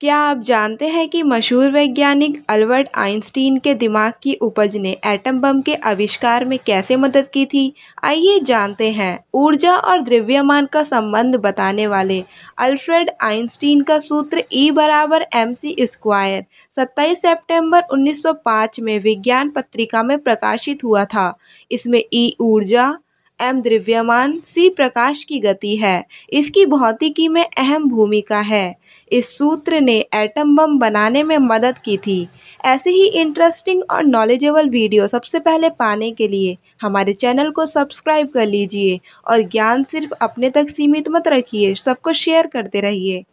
क्या आप जानते हैं कि मशहूर वैज्ञानिक अल्बर्ट आइंस्टीन के दिमाग की उपज ने एटम बम के आविष्कार में कैसे मदद की थी आइए जानते हैं ऊर्जा और द्रव्यमान का संबंध बताने वाले अल्फ्रेड आइंस्टीन का सूत्र ई e बराबर एम सी स्क्वायर सत्ताईस सेप्टेम्बर 1905 में विज्ञान पत्रिका में प्रकाशित हुआ था इसमें ई e ऊर्जा एम द्रव्यमान सी प्रकाश की गति है इसकी भौतिकी में अहम भूमिका है इस सूत्र ने एटम बम बनाने में मदद की थी ऐसे ही इंटरेस्टिंग और नॉलेजेबल वीडियो सबसे पहले पाने के लिए हमारे चैनल को सब्सक्राइब कर लीजिए और ज्ञान सिर्फ अपने तक सीमित मत रखिए सबको शेयर करते रहिए